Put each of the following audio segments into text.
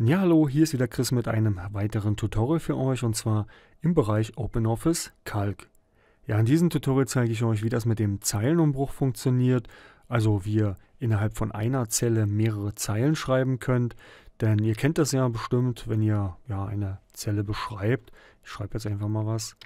Ja, hallo, hier ist wieder Chris mit einem weiteren Tutorial für euch und zwar im Bereich OpenOffice Calc. Ja, in diesem Tutorial zeige ich euch, wie das mit dem Zeilenumbruch funktioniert, also wie ihr innerhalb von einer Zelle mehrere Zeilen schreiben könnt, denn ihr kennt das ja bestimmt, wenn ihr ja eine Zelle beschreibt. Ich schreibe jetzt einfach mal was.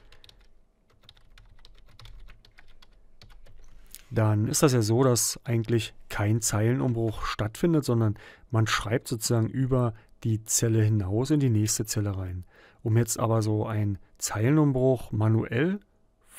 dann ist das ja so, dass eigentlich kein Zeilenumbruch stattfindet, sondern man schreibt sozusagen über die Zelle hinaus in die nächste Zelle rein. Um jetzt aber so einen Zeilenumbruch manuell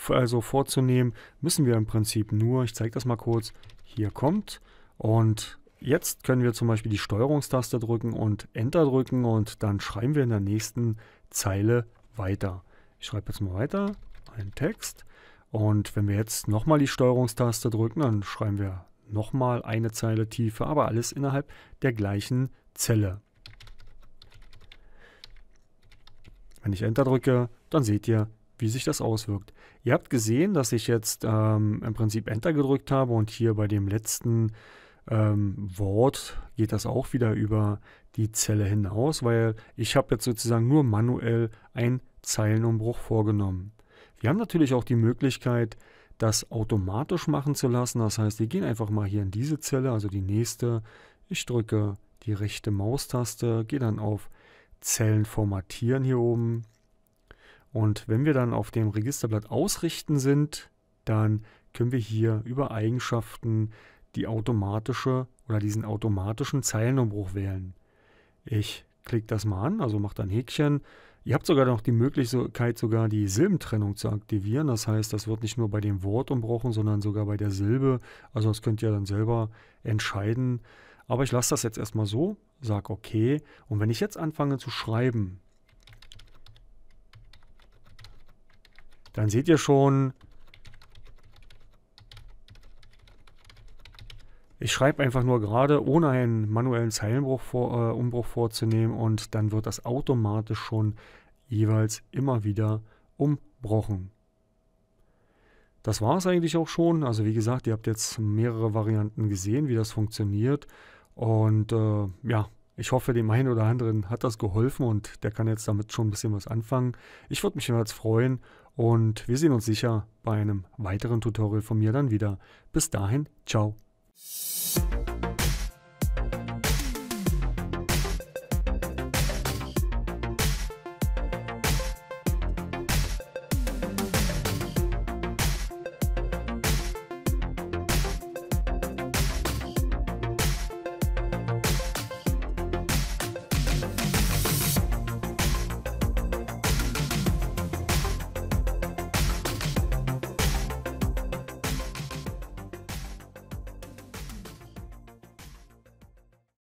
also vorzunehmen, müssen wir im Prinzip nur, ich zeige das mal kurz, hier kommt und jetzt können wir zum Beispiel die Steuerungstaste drücken und Enter drücken und dann schreiben wir in der nächsten Zeile weiter. Ich schreibe jetzt mal weiter, einen Text und wenn wir jetzt nochmal die Steuerungstaste drücken, dann schreiben wir nochmal eine Zeile tiefer, aber alles innerhalb der gleichen Zelle. Wenn ich Enter drücke, dann seht ihr, wie sich das auswirkt. Ihr habt gesehen, dass ich jetzt ähm, im Prinzip Enter gedrückt habe und hier bei dem letzten ähm, Wort geht das auch wieder über die Zelle hinaus, weil ich habe jetzt sozusagen nur manuell einen Zeilenumbruch vorgenommen. Wir haben natürlich auch die Möglichkeit, das automatisch machen zu lassen. Das heißt, wir gehen einfach mal hier in diese Zelle, also die nächste. Ich drücke die rechte Maustaste, gehe dann auf Zellen formatieren hier oben. Und wenn wir dann auf dem Registerblatt ausrichten sind, dann können wir hier über Eigenschaften die automatische oder diesen automatischen Zeilenumbruch wählen. Ich klicke das mal an, also mache ein Häkchen. Ihr habt sogar noch die Möglichkeit, sogar die Silbentrennung zu aktivieren. Das heißt, das wird nicht nur bei dem Wort umbrochen, sondern sogar bei der Silbe. Also das könnt ihr dann selber entscheiden. Aber ich lasse das jetzt erstmal so, sage okay. Und wenn ich jetzt anfange zu schreiben, dann seht ihr schon, ich schreibe einfach nur gerade, ohne einen manuellen Zeilenumbruch vor, äh, vorzunehmen und dann wird das automatisch schon jeweils immer wieder umbrochen. Das war es eigentlich auch schon. Also wie gesagt, ihr habt jetzt mehrere Varianten gesehen, wie das funktioniert. Und äh, ja, ich hoffe, dem einen oder anderen hat das geholfen und der kann jetzt damit schon ein bisschen was anfangen. Ich würde mich jedenfalls freuen und wir sehen uns sicher bei einem weiteren Tutorial von mir dann wieder. Bis dahin, ciao.